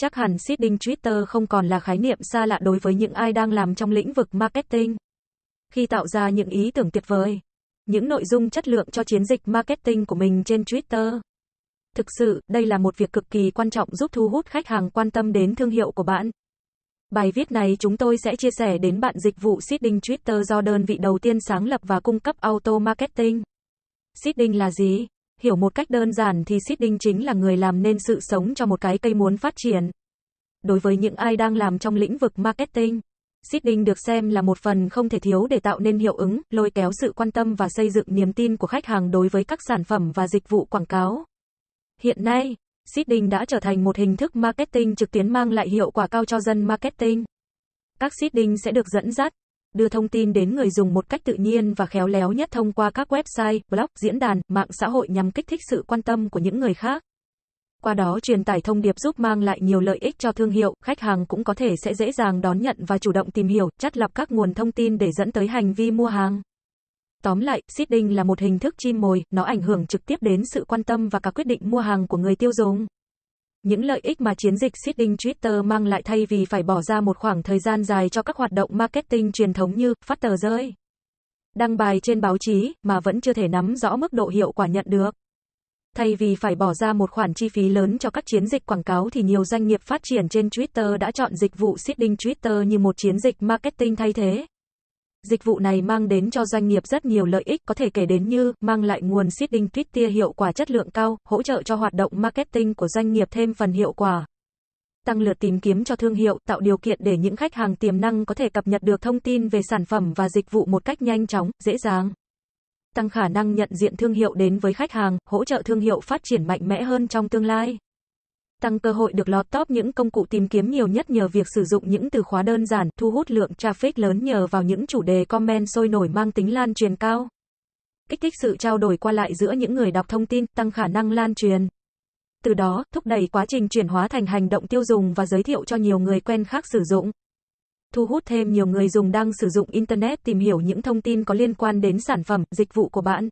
Chắc hẳn seeding Twitter không còn là khái niệm xa lạ đối với những ai đang làm trong lĩnh vực marketing. Khi tạo ra những ý tưởng tuyệt vời, những nội dung chất lượng cho chiến dịch marketing của mình trên Twitter. Thực sự, đây là một việc cực kỳ quan trọng giúp thu hút khách hàng quan tâm đến thương hiệu của bạn. Bài viết này chúng tôi sẽ chia sẻ đến bạn dịch vụ seeding Twitter do đơn vị đầu tiên sáng lập và cung cấp auto marketing. Seeding là gì? Hiểu một cách đơn giản thì seeding chính là người làm nên sự sống cho một cái cây muốn phát triển. Đối với những ai đang làm trong lĩnh vực marketing, seeding được xem là một phần không thể thiếu để tạo nên hiệu ứng, lôi kéo sự quan tâm và xây dựng niềm tin của khách hàng đối với các sản phẩm và dịch vụ quảng cáo. Hiện nay, seeding đã trở thành một hình thức marketing trực tuyến mang lại hiệu quả cao cho dân marketing. Các seeding sẽ được dẫn dắt, đưa thông tin đến người dùng một cách tự nhiên và khéo léo nhất thông qua các website, blog, diễn đàn, mạng xã hội nhằm kích thích sự quan tâm của những người khác. Qua đó truyền tải thông điệp giúp mang lại nhiều lợi ích cho thương hiệu, khách hàng cũng có thể sẽ dễ dàng đón nhận và chủ động tìm hiểu, chắt lọc các nguồn thông tin để dẫn tới hành vi mua hàng. Tóm lại, seeding là một hình thức chim mồi, nó ảnh hưởng trực tiếp đến sự quan tâm và cả quyết định mua hàng của người tiêu dùng. Những lợi ích mà chiến dịch seeding Twitter mang lại thay vì phải bỏ ra một khoảng thời gian dài cho các hoạt động marketing truyền thống như phát tờ rơi, đăng bài trên báo chí mà vẫn chưa thể nắm rõ mức độ hiệu quả nhận được. Thay vì phải bỏ ra một khoản chi phí lớn cho các chiến dịch quảng cáo thì nhiều doanh nghiệp phát triển trên Twitter đã chọn dịch vụ seeding Twitter như một chiến dịch marketing thay thế. Dịch vụ này mang đến cho doanh nghiệp rất nhiều lợi ích có thể kể đến như mang lại nguồn seeding tweet tia hiệu quả chất lượng cao, hỗ trợ cho hoạt động marketing của doanh nghiệp thêm phần hiệu quả. Tăng lượt tìm kiếm cho thương hiệu, tạo điều kiện để những khách hàng tiềm năng có thể cập nhật được thông tin về sản phẩm và dịch vụ một cách nhanh chóng, dễ dàng. Tăng khả năng nhận diện thương hiệu đến với khách hàng, hỗ trợ thương hiệu phát triển mạnh mẽ hơn trong tương lai tăng cơ hội được lọt top những công cụ tìm kiếm nhiều nhất nhờ việc sử dụng những từ khóa đơn giản, thu hút lượng traffic lớn nhờ vào những chủ đề comment sôi nổi mang tính lan truyền cao. Kích thích sự trao đổi qua lại giữa những người đọc thông tin, tăng khả năng lan truyền. Từ đó, thúc đẩy quá trình chuyển hóa thành hành động tiêu dùng và giới thiệu cho nhiều người quen khác sử dụng. Thu hút thêm nhiều người dùng đang sử dụng Internet tìm hiểu những thông tin có liên quan đến sản phẩm, dịch vụ của bạn.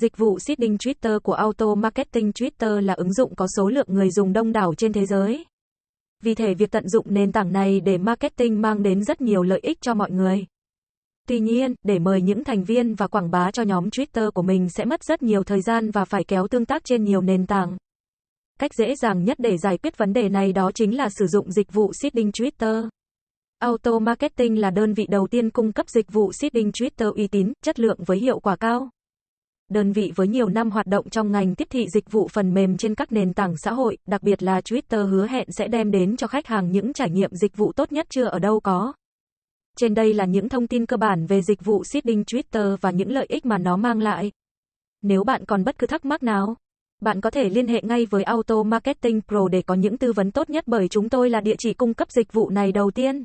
Dịch vụ seeding Twitter của Auto Marketing Twitter là ứng dụng có số lượng người dùng đông đảo trên thế giới. Vì thế việc tận dụng nền tảng này để marketing mang đến rất nhiều lợi ích cho mọi người. Tuy nhiên, để mời những thành viên và quảng bá cho nhóm Twitter của mình sẽ mất rất nhiều thời gian và phải kéo tương tác trên nhiều nền tảng. Cách dễ dàng nhất để giải quyết vấn đề này đó chính là sử dụng dịch vụ seeding Twitter. Auto Marketing là đơn vị đầu tiên cung cấp dịch vụ seeding Twitter uy tín, chất lượng với hiệu quả cao đơn vị với nhiều năm hoạt động trong ngành tiếp thị dịch vụ phần mềm trên các nền tảng xã hội, đặc biệt là Twitter hứa hẹn sẽ đem đến cho khách hàng những trải nghiệm dịch vụ tốt nhất chưa ở đâu có. Trên đây là những thông tin cơ bản về dịch vụ seeding Twitter và những lợi ích mà nó mang lại. Nếu bạn còn bất cứ thắc mắc nào, bạn có thể liên hệ ngay với Auto Marketing Pro để có những tư vấn tốt nhất bởi chúng tôi là địa chỉ cung cấp dịch vụ này đầu tiên